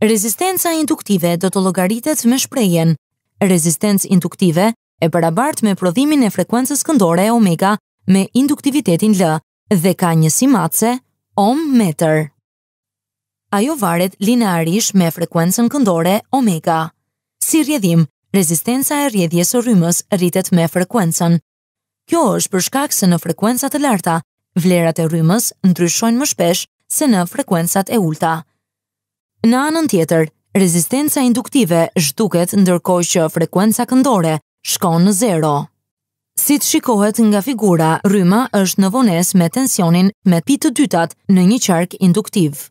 rezistenca induktive do të logaritet me shprejen. Rezistencë induktive e përabart me prodhimin e frekuencës këndore omega me induktivitetin L dhe ka një simatse ohm meter. Ajo varet linearisht me frekuencën këndore omega. Si rjedhim, rezistenca e rjedhjes së rrymës rritet me frekuencën. Kjo është për shkak se në frekuensat e larta, vlerat e rrymës ndryshojnë më shpesh se në frekuencat e ulta. Në anën tjetër, rezistenca induktive zhduket ndërkoj që frekuenca këndore shkon në zero. Si të shikohet nga figura, rryma është në vones me tensionin me pi të dytat në një qark induktiv.